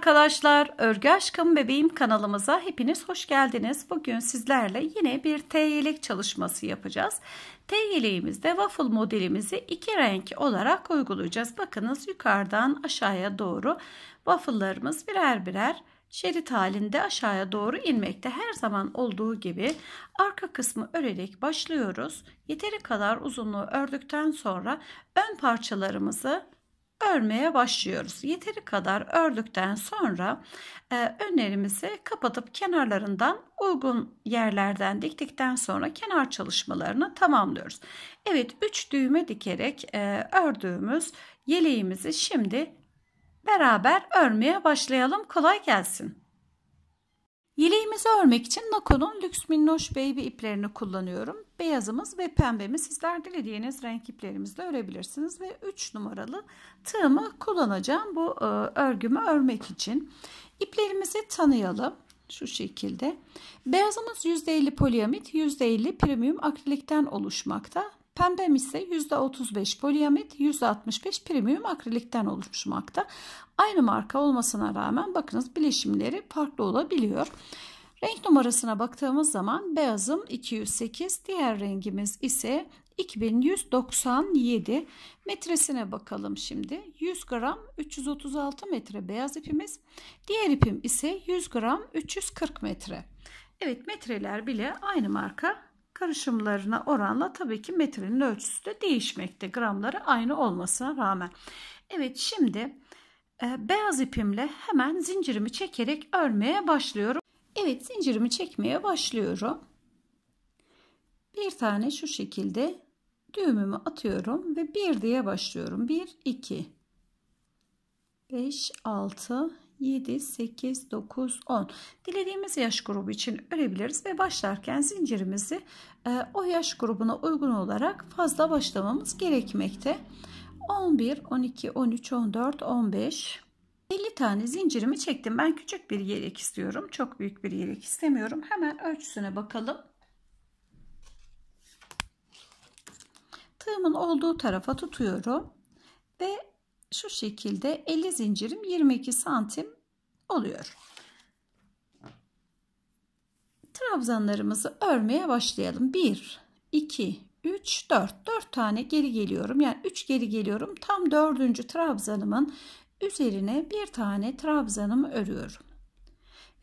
arkadaşlar, Örgü Aşkım Bebeğim kanalımıza hepiniz hoş geldiniz. Bugün sizlerle yine bir T yelek çalışması yapacağız. T yeleğimizde waffle modelimizi iki renk olarak uygulayacağız. Bakınız yukarıdan aşağıya doğru waffle'larımız birer birer şerit halinde aşağıya doğru inmekte. Her zaman olduğu gibi arka kısmı örerek başlıyoruz. Yeteri kadar uzunluğu ördükten sonra ön parçalarımızı örmeye başlıyoruz. Yeteri kadar ördükten sonra e, önlerimizi kapatıp kenarlarından uygun yerlerden diktikten sonra kenar çalışmalarını tamamlıyoruz. Evet 3 düğme dikerek e, ördüğümüz yeleğimizi şimdi beraber örmeye başlayalım. Kolay gelsin. Yeleğimizi örmek için Nako'nun Lüks Minnoş Baby iplerini kullanıyorum. Beyazımız ve pembemi sizler dilediğiniz renk iplerimizle örebilirsiniz. Ve 3 numaralı tığımı kullanacağım bu e, örgümü örmek için. İplerimizi tanıyalım. Şu şekilde. Beyazımız %50 poliamit, %50 premium akrilikten oluşmakta. Pembem ise %35 poliamit, %65 premium akrilikten oluşmakta. Aynı marka olmasına rağmen bakınız bileşimleri farklı olabiliyor. Renk numarasına baktığımız zaman beyazım 208, diğer rengimiz ise 2197. Metresine bakalım şimdi. 100 gram 336 metre beyaz ipimiz. Diğer ipim ise 100 gram 340 metre. Evet metreler bile aynı marka karışımlarına oranla tabii ki metrenin ölçüsü de değişmekte. Gramları aynı olmasına rağmen. Evet şimdi ee, beyaz ipimle hemen zincirimi çekerek örmeye başlıyorum. Evet zincirimi çekmeye başlıyorum. Bir tane şu şekilde düğümümü atıyorum ve bir diye başlıyorum. 1 2 5 6 7 8 9 10 dilediğimiz yaş grubu için örebiliriz ve başlarken zincirimizi e, o yaş grubuna uygun olarak fazla başlamamız gerekmekte. 11, 12, 13, 14, 15, 50 tane zincirimi çektim. Ben küçük bir yelek istiyorum. Çok büyük bir yelek istemiyorum. Hemen ölçüsüne bakalım. Tığımın olduğu tarafa tutuyorum. Ve şu şekilde 50 zincirim 22 santim oluyor. Trabzanlarımızı örmeye başlayalım. 1, 2, 3, 4. 4 tane geri geliyorum. Yani 3 geri geliyorum. Tam 4. trabzanımın üzerine bir tane trabzanımı örüyorum.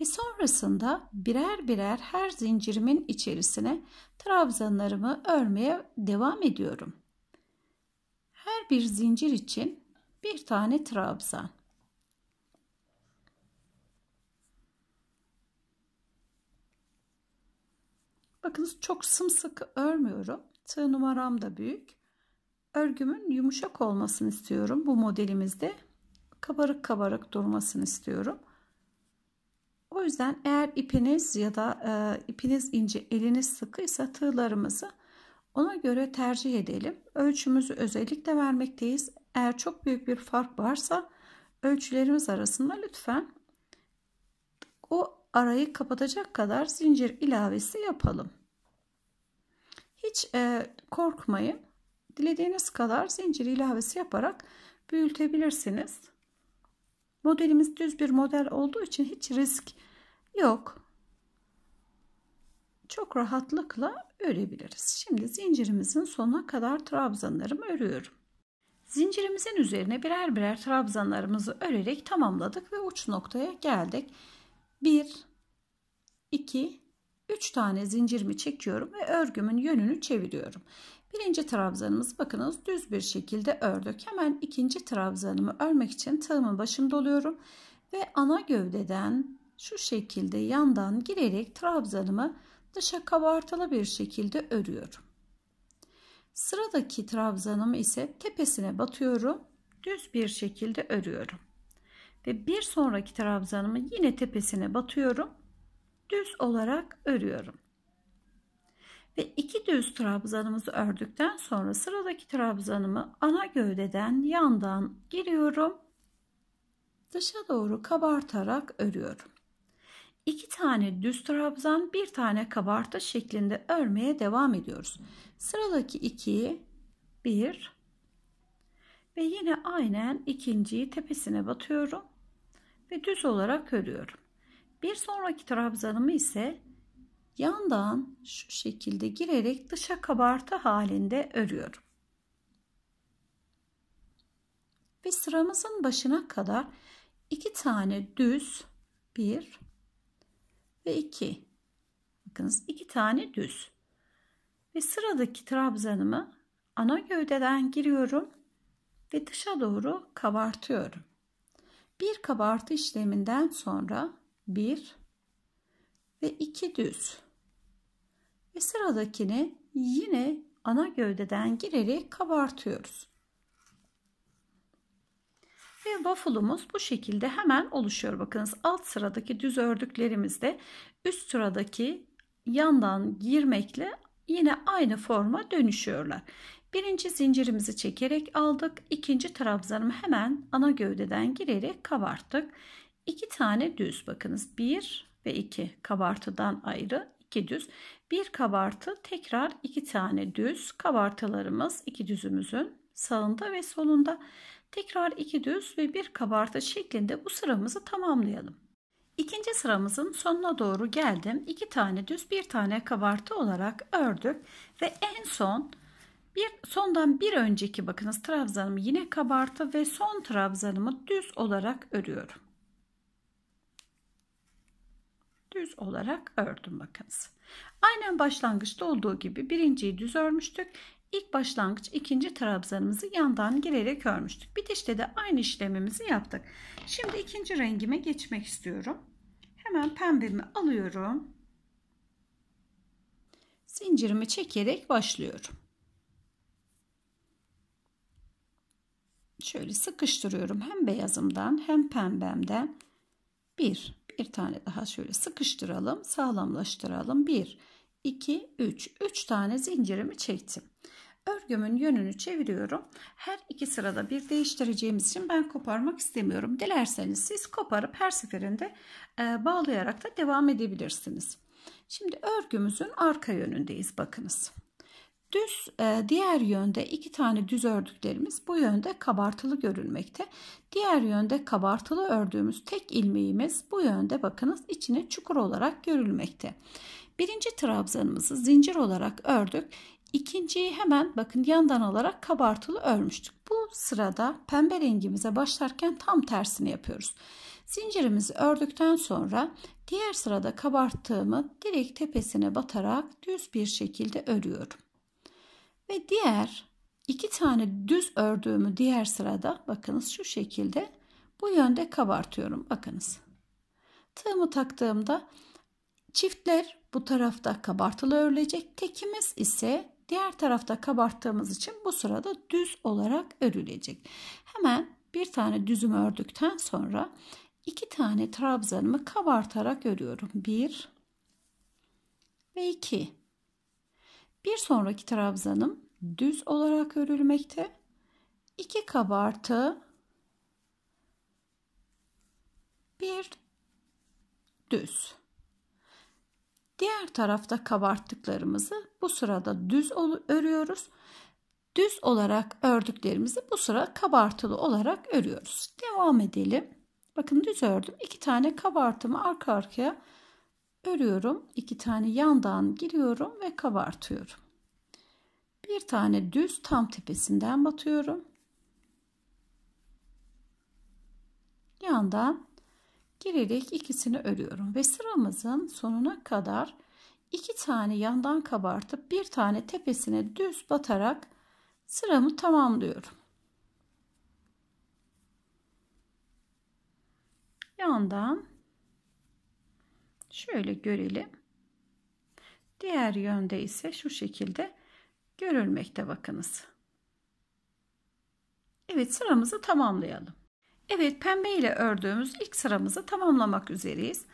Ve sonrasında birer birer her zincirimin içerisine trabzanlarımı örmeye devam ediyorum. Her bir zincir için bir tane trabzan. Bakınız çok sımsıkı örmüyorum. Tığ numaram da büyük. Örgümün yumuşak olmasını istiyorum. Bu modelimizde kabarık kabarık durmasını istiyorum. O yüzden eğer ipiniz ya da e, ipiniz ince eliniz sıkıysa tığlarımızı ona göre tercih edelim. Ölçümüzü özellikle vermekteyiz. Eğer çok büyük bir fark varsa ölçülerimiz arasında lütfen o arayı kapatacak kadar zincir ilavesi yapalım. Hiç e, korkmayın. Dilediğiniz kadar zincir ilavesi yaparak büyütebilirsiniz. Modelimiz düz bir model olduğu için hiç risk yok. Çok rahatlıkla örebiliriz. Şimdi zincirimizin sonuna kadar trabzanlarımı örüyorum. Zincirimizin üzerine birer birer trabzanlarımızı örerek tamamladık ve uç noktaya geldik. 1 2 3 tane zincirimi çekiyorum ve örgümün yönünü çeviriyorum. Birinci trabzanımız bakınız düz bir şekilde ördük. Hemen ikinci trabzanımı örmek için tığımın başını doluyorum ve ana gövdeden şu şekilde yandan girerek trabzanımı dışa kabartılı bir şekilde örüyorum. Sıradaki trabzanımı ise tepesine batıyorum. Düz bir şekilde örüyorum. Ve bir sonraki trabzanımı yine tepesine batıyorum düz olarak örüyorum. Ve iki düz trabzanımızı ördükten sonra sıradaki trabzanımı ana gövdeden yandan giriyorum. Dışa doğru kabartarak örüyorum. İki tane düz trabzan, bir tane kabartı şeklinde örmeye devam ediyoruz. Sıradaki ikiyi bir ve yine aynen ikinciyi tepesine batıyorum ve düz olarak örüyorum. Bir sonraki trabzanımı ise yandan şu şekilde girerek dışa kabartı halinde örüyorum. Ve sıramızın başına kadar iki tane düz bir ve iki bakınız iki tane düz ve sıradaki trabzanımı ana gövdeden giriyorum ve dışa doğru kabartıyorum. Bir kabartı işleminden sonra 1 ve 2 düz. Ve sıradakini yine ana gövdeden girerek kabartıyoruz. Ve waffle'ımız bu şekilde hemen oluşuyor. Bakınız alt sıradaki düz ördüklerimizde üst sıradaki yandan girmekle yine aynı forma dönüşüyorlar. Birinci zincirimizi çekerek aldık. ikinci trabzanımı hemen ana gövdeden girerek kabarttık. 2 tane düz bakınız 1 ve 2 kabartıdan ayrı 2 düz. Bir kabartı tekrar iki tane düz kabartılarımız iki düzümüzün sağında ve solunda tekrar iki düz ve bir kabartı şeklinde bu sıramızı tamamlayalım. İkinci sıramızın sonuna doğru geldim. 2 tane düz bir tane kabartı olarak ördük ve en son bir sondan bir önceki bakınız trabzanımı yine kabartı ve son trabzanımı düz olarak örüyorum. düz olarak ördüm bakınız. Aynen başlangıçta olduğu gibi birinciyi düz örmüştük. İlk başlangıç ikinci trabzanımızı yandan girerek örmüştük. Bitişte de aynı işlemimizi yaptık. Şimdi ikinci rengime geçmek istiyorum. Hemen pembemi alıyorum. Zincirimi çekerek başlıyorum. Şöyle sıkıştırıyorum hem beyazımdan hem pembemden. 1 bir tane daha şöyle sıkıştıralım, sağlamlaştıralım. 1, 2, 3. 3 tane zincirimi çektim. Örgümün yönünü çeviriyorum. Her iki sırada bir değiştireceğimiz için ben koparmak istemiyorum. Dilerseniz siz koparıp her seferinde e, bağlayarak da devam edebilirsiniz. Şimdi örgümüzün arka yönündeyiz bakınız. Düz e, diğer yönde iki tane düz ördüklerimiz bu yönde kabartılı görünmekte. Diğer yönde kabartılı ördüğümüz tek ilmeğimiz bu yönde bakınız içine çukur olarak görülmekte. Birinci trabzanımızı zincir olarak ördük. İkinciyi hemen bakın yandan alarak kabartılı örmüştük. Bu sırada pembe rengimize başlarken tam tersini yapıyoruz. Zincirimizi ördükten sonra diğer sırada kabarttığımı direkt tepesine batarak düz bir şekilde örüyorum. Ve diğer iki tane düz ördüğümü diğer sırada bakınız şu şekilde bu yönde kabartıyorum. Bakınız tığımı taktığımda çiftler bu tarafta kabartılı örülecek. Tekimiz ise diğer tarafta kabarttığımız için bu sırada düz olarak örülecek. Hemen bir tane düzüm ördükten sonra iki tane trabzanımı kabartarak örüyorum. Bir ve iki. Bir sonraki trabzanım düz olarak örülmekte. İki kabartı, bir düz. Diğer tarafta kabarttıklarımızı bu sırada düz örüyoruz. Düz olarak ördüklerimizi bu sıra kabartılı olarak örüyoruz. Devam edelim. Bakın düz ördüm. İki tane kabartımı arka arkaya örüyorum. iki tane yandan giriyorum ve kabartıyorum. Bir tane düz tam tepesinden batıyorum. Yandan girerek ikisini örüyorum ve sıramızın sonuna kadar iki tane yandan kabartıp bir tane tepesine düz batarak sıramı tamamlıyorum. Yandan Şöyle görelim. Diğer yönde ise şu şekilde görülmekte bakınız. Evet sıramızı tamamlayalım. Evet pembe ile ördüğümüz ilk sıramızı tamamlamak üzereyiz.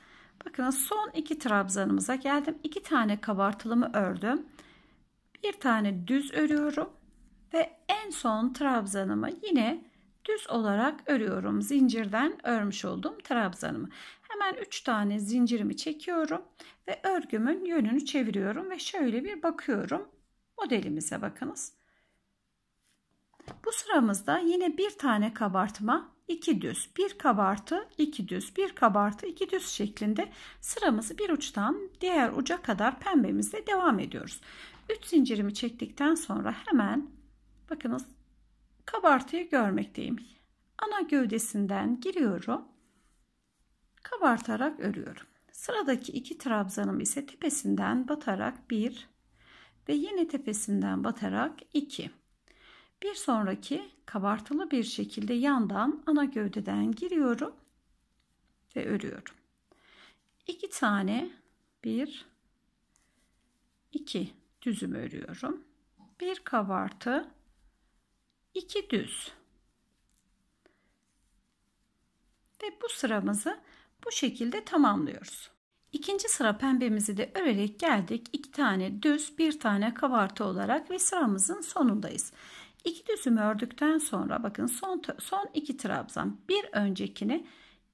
Bakın son iki trabzanımıza geldim. İki tane kabartılımı ördüm. Bir tane düz örüyorum. Ve en son trabzanımı yine düz olarak örüyorum. Zincirden örmüş olduğum trabzanımı. Hemen 3 tane zincirimi çekiyorum ve örgümün yönünü çeviriyorum ve şöyle bir bakıyorum. Modelimize bakınız. Bu sıramızda yine bir tane kabartma, iki düz, bir kabartı, iki düz, bir kabartı, iki düz şeklinde sıramızı bir uçtan diğer uca kadar pembemizle devam ediyoruz. 3 zincirimi çektikten sonra hemen bakınız kabartıyı görmekteyim. Ana gövdesinden giriyorum. Kabartarak örüyorum. Sıradaki iki trabzanım ise tepesinden batarak 1 ve yine tepesinden batarak 2. Bir sonraki kabartılı bir şekilde yandan ana gövdeden giriyorum ve örüyorum. 2 tane 1 2 düzüm örüyorum. Bir kabartı 2 düz. Ve bu sıramızı bu şekilde tamamlıyoruz. İkinci sıra pembemizi de örerek geldik. 2 tane düz, bir tane kabartı olarak ve sıramızın sonundayız. İki düzümü ördükten sonra bakın son son iki trabzan. Bir öncekini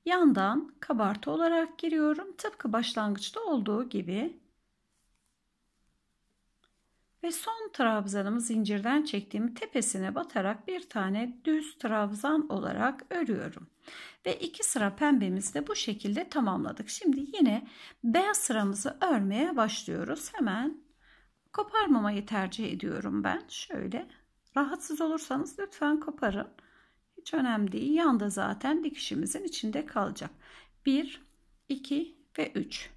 yandan kabartı olarak giriyorum. Tıpkı başlangıçta olduğu gibi ve son trabzanımı zincirden çektiğim tepesine batarak bir tane düz trabzan olarak örüyorum. Ve iki sıra pembemizi de bu şekilde tamamladık. Şimdi yine beyaz sıramızı örmeye başlıyoruz. Hemen koparmamayı tercih ediyorum ben. Şöyle rahatsız olursanız lütfen koparın. Hiç önemli değil. Yanda zaten dikişimizin içinde kalacak. 1, 2 ve 3.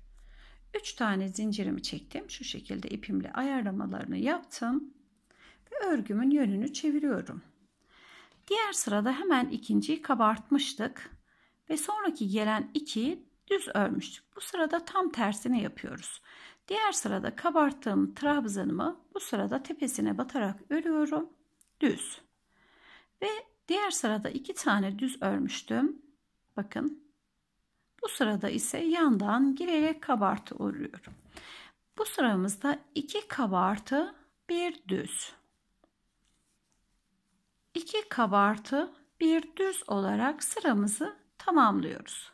3 tane zincirimi çektim. Şu şekilde ipimle ayarlamalarını yaptım. Ve örgümün yönünü çeviriyorum. Diğer sırada hemen ikinciyi kabartmıştık. Ve sonraki gelen 2'yi düz örmüştük. Bu sırada tam tersini yapıyoruz. Diğer sırada kabarttığım trabzanımı bu sırada tepesine batarak örüyorum. Düz. Ve diğer sırada iki tane düz örmüştüm. Bakın bu sırada ise yandan girerek kabartı örüyorum. Bu sıramızda iki kabartı bir düz. İki kabartı bir düz olarak sıramızı tamamlıyoruz.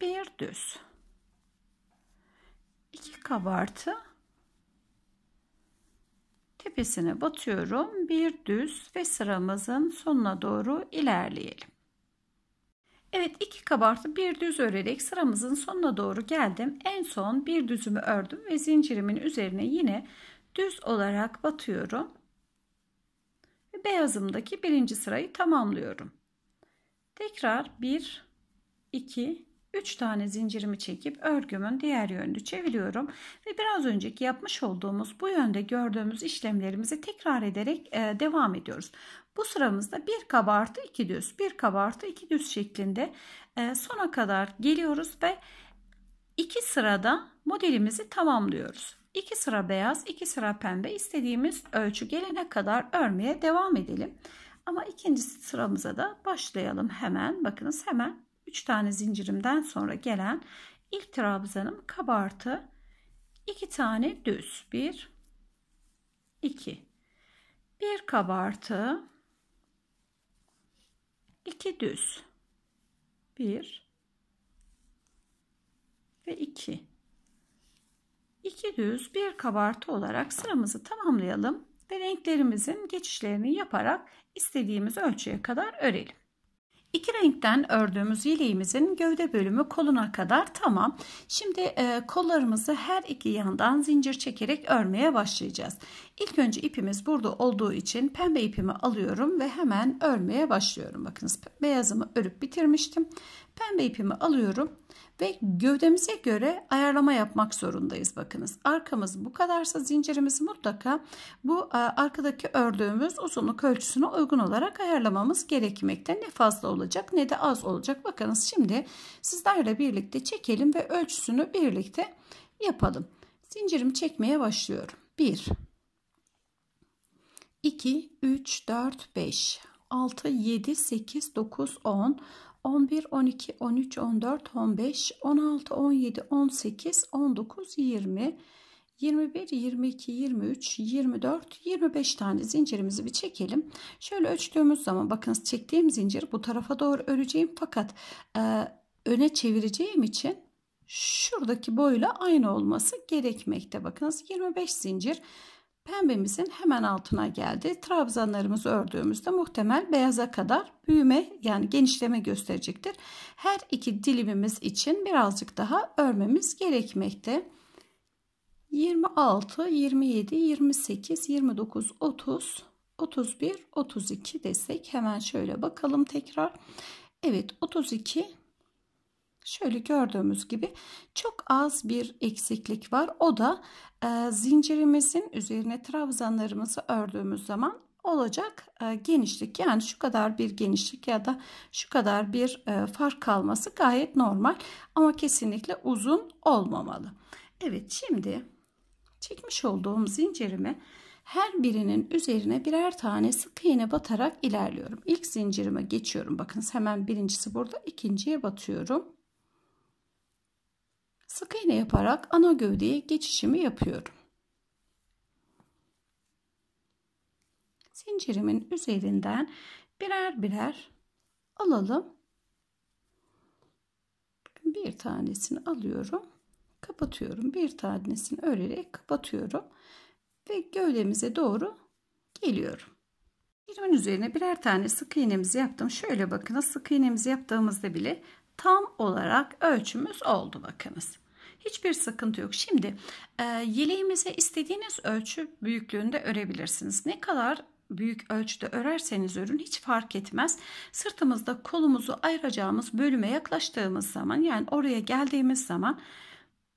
Bir düz. iki kabartı tepesine batıyorum. Bir düz ve sıramızın sonuna doğru ilerleyelim. Evet iki kabartı bir düz örerek sıramızın sonuna doğru geldim. En son bir düzümü ördüm ve zincirimin üzerine yine düz olarak batıyorum. Ve beyazımdaki birinci sırayı tamamlıyorum. Tekrar bir, iki. 3 tane zincirimi çekip örgümün diğer yönünü çeviriyorum ve biraz önceki yapmış olduğumuz bu yönde gördüğümüz işlemlerimizi tekrar ederek e, devam ediyoruz. Bu sıramızda bir kabartı iki düz bir kabartı iki düz şeklinde e, sona kadar geliyoruz ve iki sırada modelimizi tamamlıyoruz. 2 sıra beyaz 2 sıra pembe istediğimiz ölçü gelene kadar örmeye devam edelim. Ama ikinci sıramıza da başlayalım hemen. Bakınız hemen 3 tane zincirimden sonra gelen ilk trabzanım kabartı 2 tane düz 1 2 1 kabartı 2 düz 1 ve 2 2 düz 1 kabartı olarak sıramızı tamamlayalım ve renklerimizin geçişlerini yaparak istediğimiz ölçüye kadar örelim. İki renkten ördüğümüz yeleğimizin gövde bölümü koluna kadar tamam. Şimdi e, kollarımızı her iki yandan zincir çekerek örmeye başlayacağız. İlk önce ipimiz burada olduğu için pembe ipimi alıyorum ve hemen örmeye başlıyorum. Bakınız beyazımı örüp bitirmiştim. Pembe ipimi alıyorum ve gövdemize göre ayarlama yapmak zorundayız. Bakınız arkamız bu kadarsa zincirimizi mutlaka bu e, arkadaki ördüğümüz uzunluk ölçüsüne uygun olarak ayarlamamız gerekmekte. Ne fazla olacak ne de az olacak. Bakınız şimdi sizlerle birlikte çekelim ve ölçüsünü birlikte yapalım. Zincirimi çekmeye başlıyorum. 1 2 3 4 5 6 7 8 9 10 11, 12, 13, 14, 15, 16, 17, 18, 19, 20, 21, 22, 23, 24, 25 tane zincirimizi bir çekelim. Şöyle ölçtüğümüz zaman bakınız çektiğim zincir bu tarafa doğru öreceğim fakat e, öne çevireceğim için şuradaki boyla aynı olması gerekmekte. Bakınız 25 zincir Pembemizin hemen altına geldi. Trabzanlarımızı ördüğümüzde muhtemel beyaza kadar büyüme yani genişleme gösterecektir. Her iki dilimimiz için birazcık daha örmemiz gerekmekte. 26, 27, 28, 29, 30, 31, 32 desek hemen şöyle bakalım tekrar. Evet 32 Şöyle gördüğümüz gibi çok az bir eksiklik var. O da e, zincirimizin üzerine trabzanlarımızı ördüğümüz zaman olacak e, genişlik. Yani şu kadar bir genişlik ya da şu kadar bir e, fark kalması gayet normal. Ama kesinlikle uzun olmamalı. Evet şimdi çekmiş olduğum zincirimi her birinin üzerine birer tane sık iğne batarak ilerliyorum. İlk zincirime geçiyorum. Bakın hemen birincisi burada ikinciye batıyorum. Sık iğne yaparak ana gövdeye geçişimi yapıyorum. Zincirimin üzerinden birer birer alalım. Bir tanesini alıyorum. Kapatıyorum. Bir tanesini örerek kapatıyorum. Ve gövdemize doğru geliyorum. 20'nin üzerine birer tane sık iğnemizi yaptım. Şöyle bakınız sık iğnemizi yaptığımızda bile tam olarak ölçümüz oldu bakınız. Hiçbir sıkıntı yok. Şimdi e, yeleğimize istediğiniz ölçü büyüklüğünde örebilirsiniz. Ne kadar büyük ölçüde örerseniz örün hiç fark etmez. Sırtımızda kolumuzu ayıracağımız bölüme yaklaştığımız zaman yani oraya geldiğimiz zaman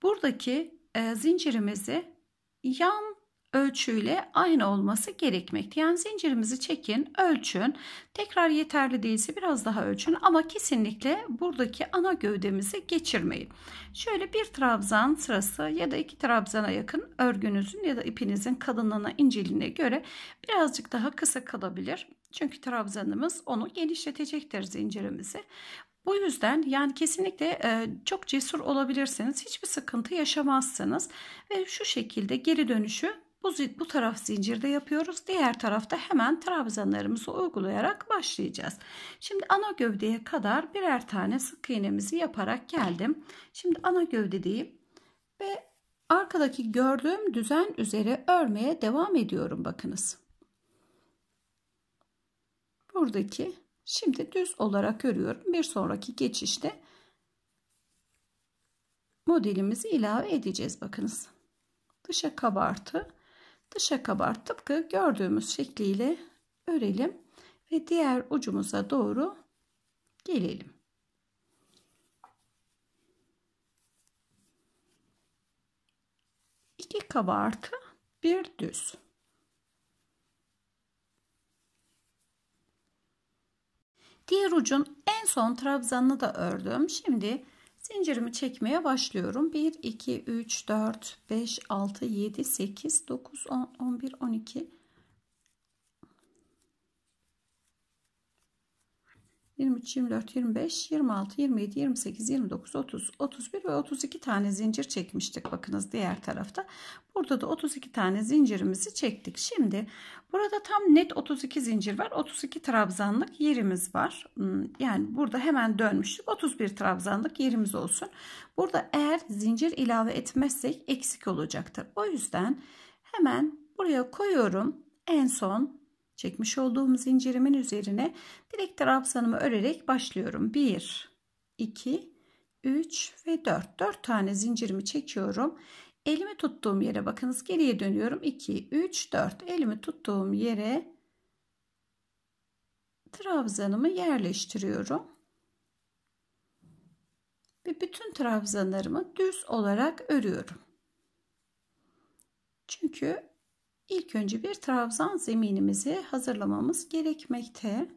buradaki e, zincirimizi yan ölçüyle aynı olması gerekmekte. Yani zincirimizi çekin, ölçün. Tekrar yeterli değilse biraz daha ölçün ama kesinlikle buradaki ana gövdemizi geçirmeyin. Şöyle bir trabzan sırası ya da iki trabzana yakın örgünüzün ya da ipinizin kalınlığına, inceliğine göre birazcık daha kısa kalabilir. Çünkü trabzanımız onu genişletecektir zincirimizi. Bu yüzden yani kesinlikle e, çok cesur olabilirsiniz. Hiçbir sıkıntı yaşamazsınız. Ve şu şekilde geri dönüşü bu, bu taraf zincirde yapıyoruz. Diğer tarafta hemen trabzanlarımızı uygulayarak başlayacağız. Şimdi ana gövdeye kadar birer tane sık iğnemizi yaparak geldim. Şimdi ana gövde diyeyim ve arkadaki gördüğüm düzen üzere örmeye devam ediyorum bakınız. Buradaki şimdi düz olarak örüyorum. Bir sonraki geçişte modelimizi ilave edeceğiz bakınız. Dışa kabartı dışa kabar tıpkı gördüğümüz şekliyle örelim ve diğer ucumuza doğru gelelim. İki kabartı bir düz. Diğer ucun en son trabzanını da ördüm. Şimdi Zincirimi çekmeye başlıyorum. 1, 2, 3, 4, 5, 6, 7, 8, 9, 10, 11, 12, 23, 24, 25, 26, 27, 28, 29, 30, 31 ve 32 tane zincir çekmiştik. Bakınız diğer tarafta. Burada da 32 tane zincirimizi çektik. Şimdi burada tam net 32 zincir var. 32 trabzanlık yerimiz var. Hmm, yani burada hemen dönmüştük. 31 trabzanlık yerimiz olsun. Burada eğer zincir ilave etmezsek eksik olacaktır. O yüzden hemen buraya koyuyorum. En son Çekmiş olduğum zincirimin üzerine direkt trabzanımı örerek başlıyorum. 1, 2, 3 ve 4. 4 tane zincirimi çekiyorum. Elimi tuttuğum yere bakınız geriye dönüyorum. 2, 3, 4. Elimi tuttuğum yere trabzanımı yerleştiriyorum. Ve bütün trabzanlarımı düz olarak örüyorum. Çünkü İlk önce bir trabzan zeminimizi hazırlamamız gerekmekte.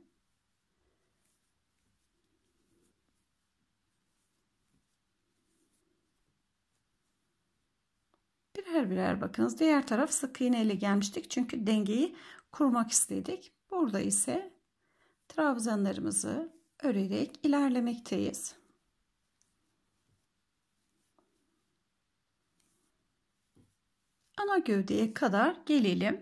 Birer birer bakınız diğer taraf sık iğneyle gelmiştik çünkü dengeyi kurmak istedik. Burada ise trabzanlarımızı örerek ilerlemekteyiz. ana gövdeye kadar gelelim.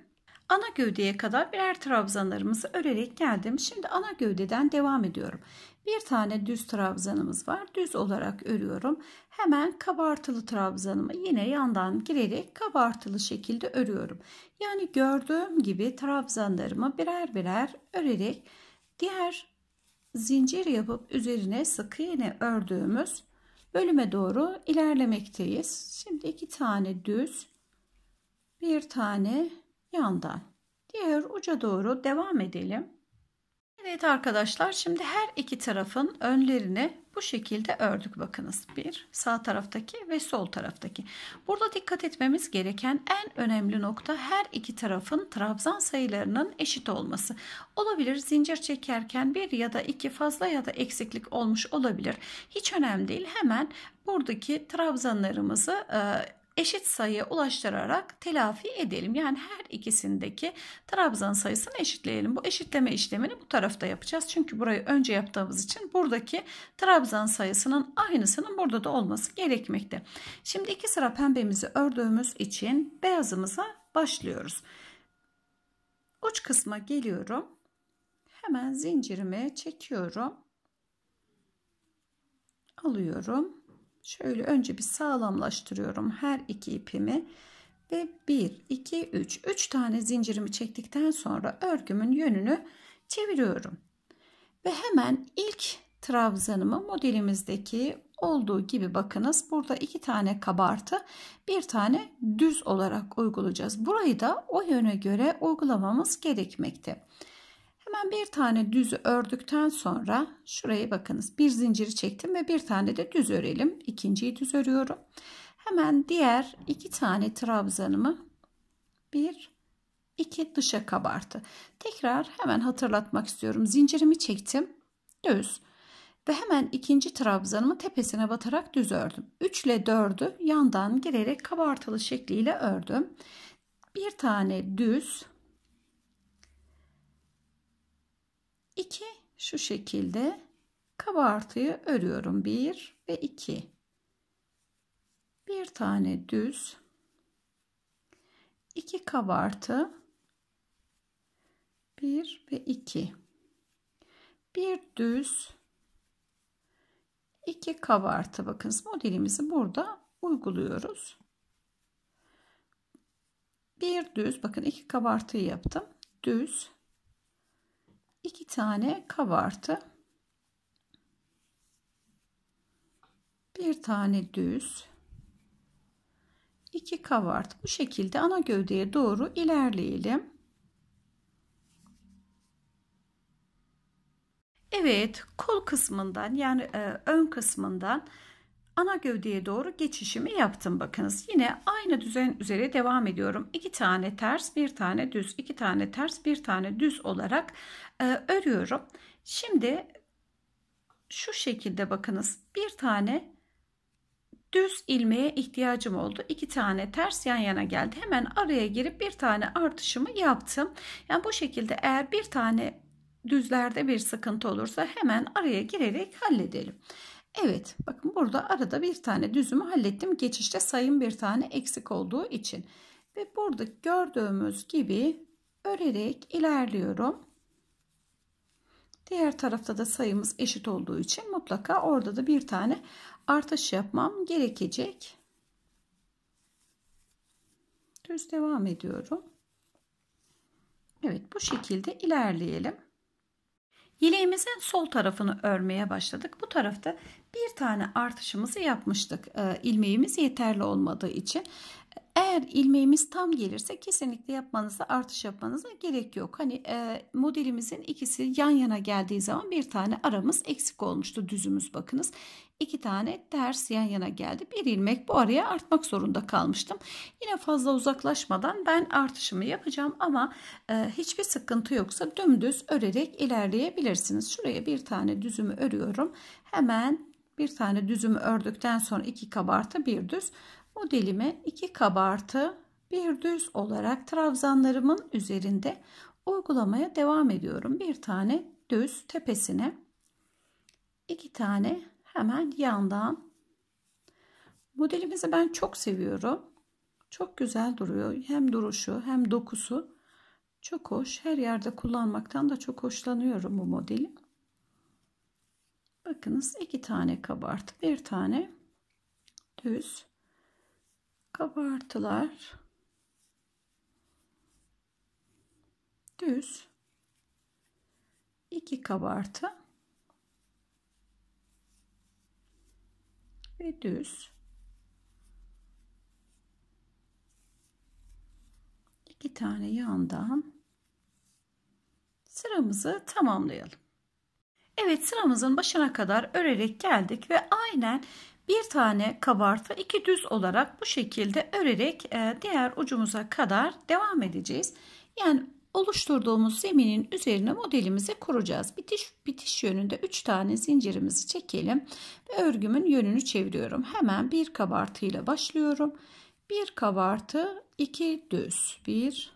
Ana gövdeye kadar birer trabzanlarımızı örerek geldim. Şimdi ana gövdeden devam ediyorum. Bir tane düz trabzanımız var. Düz olarak örüyorum. Hemen kabartılı trabzanımı yine yandan girerek kabartılı şekilde örüyorum. Yani gördüğüm gibi trabzanlarımı birer birer örerek diğer zincir yapıp üzerine sık iğne ördüğümüz bölüme doğru ilerlemekteyiz. Şimdi iki tane düz bir tane yandan. Diğer uca doğru devam edelim. Evet arkadaşlar şimdi her iki tarafın önlerini bu şekilde ördük bakınız. Bir sağ taraftaki ve sol taraftaki. Burada dikkat etmemiz gereken en önemli nokta her iki tarafın trabzan sayılarının eşit olması. Olabilir zincir çekerken bir ya da iki fazla ya da eksiklik olmuş olabilir. Hiç önemli değil hemen buradaki trabzanlarımızı e, eşit sayıya ulaştırarak telafi edelim. Yani her ikisindeki trabzan sayısını eşitleyelim. Bu eşitleme işlemini bu tarafta yapacağız. Çünkü burayı önce yaptığımız için buradaki trabzan sayısının aynısının burada da olması gerekmekte. Şimdi iki sıra pembemizi ördüğümüz için beyazımıza başlıyoruz. Uç kısma geliyorum. Hemen zincirimi çekiyorum. Alıyorum. Şöyle önce bir sağlamlaştırıyorum her iki ipimi ve 1 2 3 3 tane zincirimi çektikten sonra örgümün yönünü çeviriyorum. Ve hemen ilk trabzanımı modelimizdeki olduğu gibi bakınız burada iki tane kabartı bir tane düz olarak uygulayacağız. Burayı da o yöne göre uygulamamız gerekmekte. Hemen bir tane düz ördükten sonra şuraya bakınız. Bir zinciri çektim ve bir tane de düz örelim. İkinciyi düz örüyorum. Hemen diğer iki tane trabzanımı bir iki dışa kabartı. Tekrar hemen hatırlatmak istiyorum. Zincirimi çektim. Düz. Ve hemen ikinci trabzanımı tepesine batarak düz ördüm. 3 ile 4'ü yandan girerek kabartılı şekliyle ördüm. Bir tane düz 2 şu şekilde kabartıyı örüyorum 1 ve 2 bir tane düz 2 kabartı 1 ve 2 bir düz 2 kabartı Bakın modelimizi burada uyguluyoruz bir düz bakın iki kabartı yaptım düz 2 tane kabartı. bir tane düz. 2 kavart. Bu şekilde ana gövdeye doğru ilerleyelim. Evet, kol kısmından yani e, ön kısmından ana gövdeye doğru geçişimi yaptım bakınız. Yine aynı düzen üzere devam ediyorum. İki tane ters, bir tane düz, iki tane ters, bir tane düz olarak e, örüyorum. Şimdi şu şekilde bakınız. Bir tane düz ilmeğe ihtiyacım oldu. İki tane ters yan yana geldi. Hemen araya girip bir tane artışımı yaptım. Yani bu şekilde eğer bir tane düzlerde bir sıkıntı olursa hemen araya girerek halledelim. Evet bakın burada arada bir tane düzümü hallettim. Geçişte sayım bir tane eksik olduğu için. Ve burada gördüğümüz gibi örerek ilerliyorum. Diğer tarafta da sayımız eşit olduğu için mutlaka orada da bir tane artış yapmam gerekecek. Düz devam ediyorum. Evet bu şekilde ilerleyelim. Yeleğimizin sol tarafını örmeye başladık. Bu tarafta bir tane artışımızı yapmıştık. Ee, ilmeğimiz yeterli olmadığı için. Eğer ilmeğimiz tam gelirse kesinlikle yapmanıza artış yapmanıza gerek yok. Hani e, modelimizin ikisi yan yana geldiği zaman bir tane aramız eksik olmuştu düzümüz bakınız iki tane ters yan yana geldi. Bir ilmek bu araya artmak zorunda kalmıştım. Yine fazla uzaklaşmadan ben artışımı yapacağım ama e, hiçbir sıkıntı yoksa dümdüz örerek ilerleyebilirsiniz. Şuraya bir tane düzümü örüyorum. Hemen bir tane düzümü ördükten sonra iki kabartı bir düz modelimi iki kabartı bir düz olarak trabzanlarımın üzerinde uygulamaya devam ediyorum. Bir tane düz tepesine iki tane hemen yandan. Modelimizi ben çok seviyorum. Çok güzel duruyor. Hem duruşu hem dokusu çok hoş. Her yerde kullanmaktan da çok hoşlanıyorum bu modeli. Bakınız iki tane kabartı, bir tane düz kabartılar. Düz iki kabartı ve düz. iki tane yandan sıramızı tamamlayalım. Evet sıramızın başına kadar örerek geldik ve aynen bir tane kabartı iki düz olarak bu şekilde örerek e, diğer ucumuza kadar devam edeceğiz. Yani Oluşturduğumuz zeminin üzerine modelimizi kuracağız. Bitiş, bitiş yönünde 3 tane zincirimizi çekelim. Ve örgümün yönünü çeviriyorum. Hemen bir kabartı ile başlıyorum. Bir kabartı, 2 düz. 1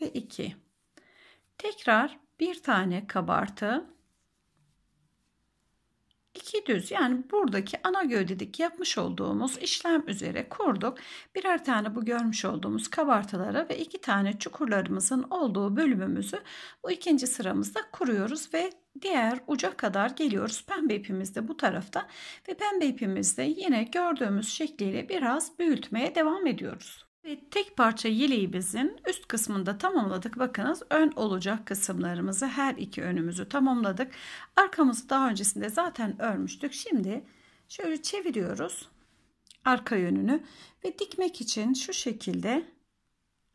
ve 2. Tekrar bir tane kabartı, 2 düz yani buradaki ana gövdedik yapmış olduğumuz işlem üzere kurduk. Birer tane bu görmüş olduğumuz kabartıları ve iki tane çukurlarımızın olduğu bölümümüzü bu ikinci sıramızda kuruyoruz ve diğer uca kadar geliyoruz. Pembe ipimiz de bu tarafta ve pembe ipimizde yine gördüğümüz şekliyle biraz büyütmeye devam ediyoruz. Ve tek parça yeleği bezin üst kısmında tamamladık. Bakınız ön olacak kısımlarımızı her iki önümüzü tamamladık. Arkamızı daha öncesinde zaten örmüştük. Şimdi şöyle çeviriyoruz arka yönünü ve dikmek için şu şekilde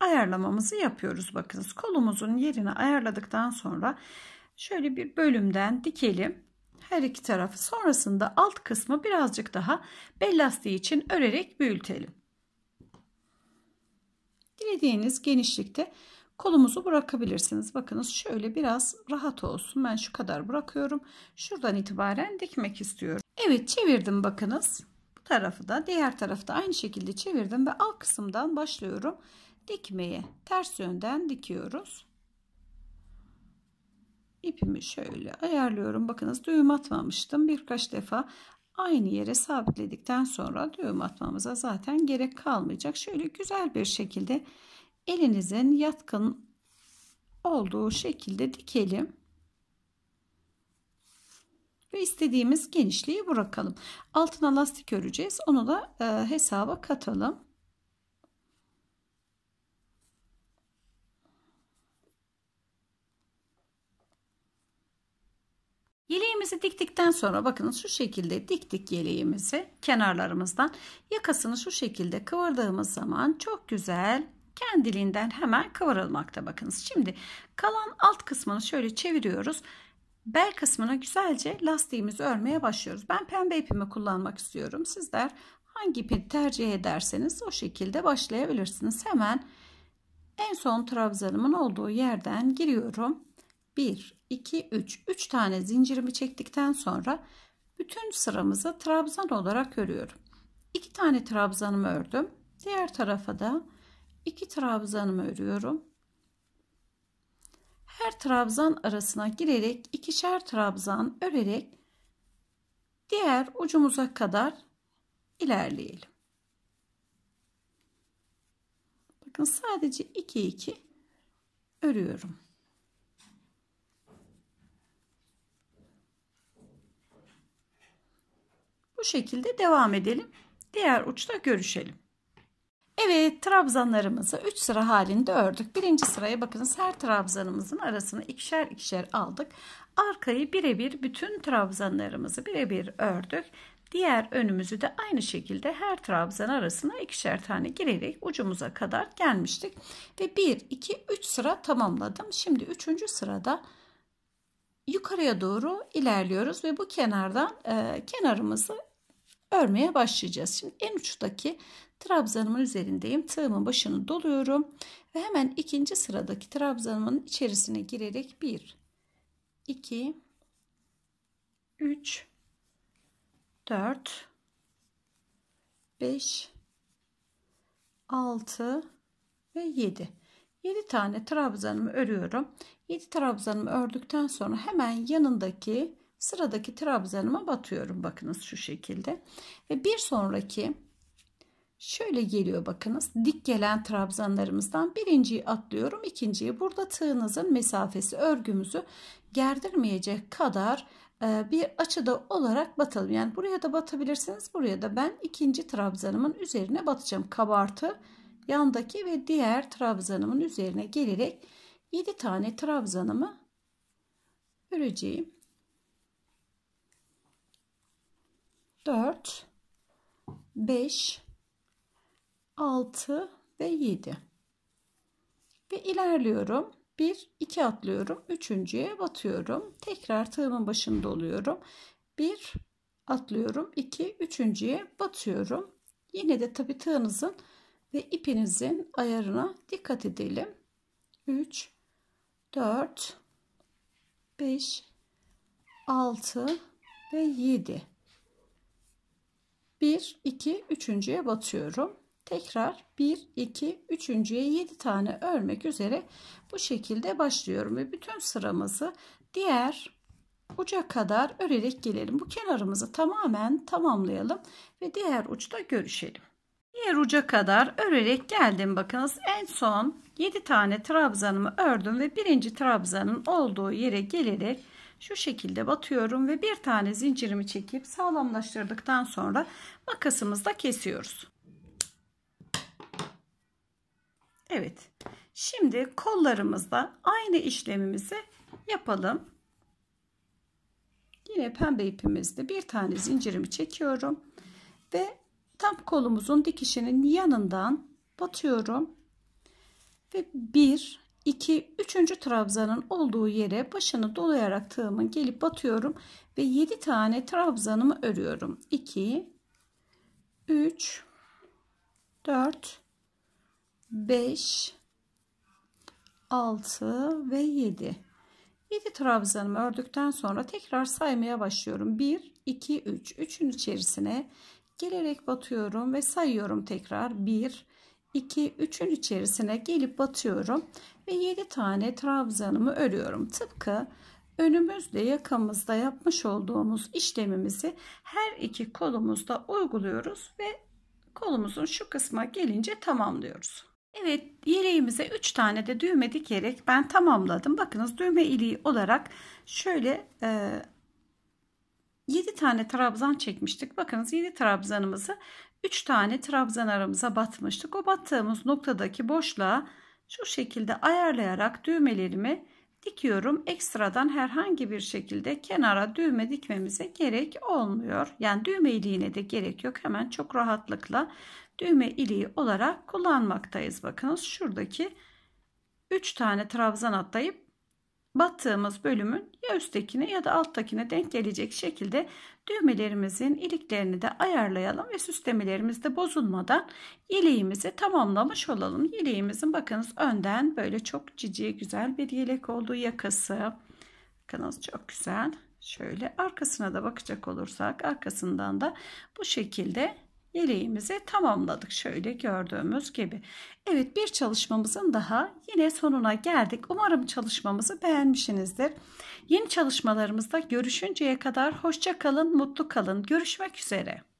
ayarlamamızı yapıyoruz. Bakınız kolumuzun yerini ayarladıktan sonra şöyle bir bölümden dikelim her iki tarafı sonrasında alt kısmı birazcık daha bel lastiği için örerek büyütelim. Dilediğiniz genişlikte kolumuzu bırakabilirsiniz. Bakınız şöyle biraz rahat olsun. Ben şu kadar bırakıyorum. Şuradan itibaren dikmek istiyorum. Evet çevirdim bakınız. Bu tarafı da diğer tarafı da aynı şekilde çevirdim ve alt kısımdan başlıyorum. Dikmeye ters yönden dikiyoruz. İpimi şöyle ayarlıyorum. Bakınız düğüm atmamıştım. Birkaç defa aynı yere sabitledikten sonra düğüm atmamıza zaten gerek kalmayacak. Şöyle güzel bir şekilde elinizin yatkın olduğu şekilde dikelim. Ve istediğimiz genişliği bırakalım. Altına lastik öreceğiz. Onu da e, hesaba katalım. Yeleğimizi diktikten sonra bakın şu şekilde diktik yeleğimizi kenarlarımızdan. Yakasını şu şekilde kıvırdığımız zaman çok güzel kendiliğinden hemen kıvırılmakta bakınız. Şimdi kalan alt kısmını şöyle çeviriyoruz. Bel kısmına güzelce lastiğimizi örmeye başlıyoruz. Ben pembe ipimi kullanmak istiyorum. Sizler hangi ipi tercih ederseniz o şekilde başlayabilirsiniz. Hemen en son trabzanımın olduğu yerden giriyorum. 1 2, 3. 3 tane zincirimi çektikten sonra bütün sıramızı trabzan olarak örüyorum. 2 tane trabzanımı ördüm. Diğer tarafa da 2 trabzanımı örüyorum. Her trabzan arasına girerek ikişer trabzan örerek diğer ucumuza kadar ilerleyelim. Bakın sadece 2 2 örüyorum. Bu şekilde devam edelim. Diğer uçta görüşelim. Evet trabzanlarımızı 3 sıra halinde ördük. Birinci sıraya bakınız her trabzanımızın arasını ikişer ikişer aldık. Arkayı birebir bütün trabzanlarımızı birebir ördük. Diğer önümüzü de aynı şekilde her trabzan arasına ikişer tane girerek ucumuza kadar gelmiştik. Ve 1, 2, 3 sıra tamamladım. Şimdi 3. sırada yukarıya doğru ilerliyoruz ve bu kenardan e, kenarımızı örmeye başlayacağız. Şimdi en uçtaki trabzanımın üzerindeyim. Tığımın başını doluyorum ve hemen ikinci sıradaki trabzanımın içerisine girerek 1 2 3 4 5 6 ve 7 7 tane trabzanımı örüyorum 7 trabzanımı ördükten sonra hemen yanındaki sıradaki trabzanıma batıyorum bakınız şu şekilde ve bir sonraki şöyle geliyor bakınız dik gelen trabzanlarımızdan birinciyi atlıyorum ikinciyi burada tığınızın mesafesi örgümüzü gerdirmeyecek kadar e, bir açıda olarak batalım yani buraya da batabilirsiniz buraya da ben ikinci trabzanımın üzerine batacağım kabartı yandaki ve diğer trabzanımın üzerine gelerek 7 tane trabzanımı öreceğim 4 5 6 ve 7 ve ilerliyorum 1 2 atlıyorum üçüncüye batıyorum tekrar tığımın başında oluyorum 1 atlıyorum 2 üçüncüye batıyorum yine de tabi tığınızın ve ipinizin ayarına dikkat edelim 3 4 5 6 ve 7 1, 2, üçüncüye batıyorum. Tekrar 1, 2, üçüncüye 7 tane örmek üzere bu şekilde başlıyorum. Ve bütün sıramızı diğer uca kadar örerek gelelim. Bu kenarımızı tamamen tamamlayalım ve diğer uçta görüşelim. Diğer uca kadar örerek geldim. Bakınız en son 7 tane trabzanımı ördüm ve birinci trabzanın olduğu yere gelerek şu şekilde batıyorum ve bir tane zincirimi çekip sağlamlaştırdıktan sonra makasımızla kesiyoruz. Evet. Şimdi kollarımızda aynı işlemimizi yapalım. Yine pembe ipimizde bir tane zincirimi çekiyorum ve tam kolumuzun dikişinin yanından batıyorum ve bir 2, 3. trabzanın olduğu yere başını dolayarak tığımın gelip batıyorum ve 7 tane trabzanımı örüyorum. 2, 3, 4, 5, 6 ve 7. 7 trabzanımı ördükten sonra tekrar saymaya başlıyorum. 1, 2, 3. 3'ün içerisine gelerek batıyorum ve sayıyorum tekrar. 1, 2, 3'ün içerisine gelip batıyorum ve 7 tane trabzanımı örüyorum. Tıpkı önümüzde yakamızda yapmış olduğumuz işlemimizi her iki kolumuzda uyguluyoruz ve kolumuzun şu kısma gelince tamamlıyoruz. Evet yeleğimize 3 tane de düğme dikerek ben tamamladım. Bakınız düğme iliği olarak şöyle e, 7 tane trabzan çekmiştik. Bakınız 7 trabzanımızı 3 tane trabzan aramıza batmıştık. O battığımız noktadaki boşluğa şu şekilde ayarlayarak düğmelerimi dikiyorum. Ekstradan herhangi bir şekilde kenara düğme dikmemize gerek olmuyor. Yani düğme iliğine de gerek yok. Hemen çok rahatlıkla düğme iliği olarak kullanmaktayız. Bakınız şuradaki 3 tane trabzan atlayıp battığımız bölümün ya üsttekine ya da alttakine denk gelecek şekilde düğmelerimizin iliklerini de ayarlayalım ve süslemelerimiz de bozulmadan yeleğimizi tamamlamış olalım. Yeleğimizin bakınız önden böyle çok cici güzel bir yelek olduğu yakası. Bakınız çok güzel. Şöyle arkasına da bakacak olursak arkasından da bu şekilde yeleğimizi tamamladık şöyle gördüğümüz gibi. Evet bir çalışmamızın daha yine sonuna geldik. Umarım çalışmamızı beğenmişsinizdir. Yeni çalışmalarımızda görüşünceye kadar hoşça kalın, mutlu kalın. Görüşmek üzere.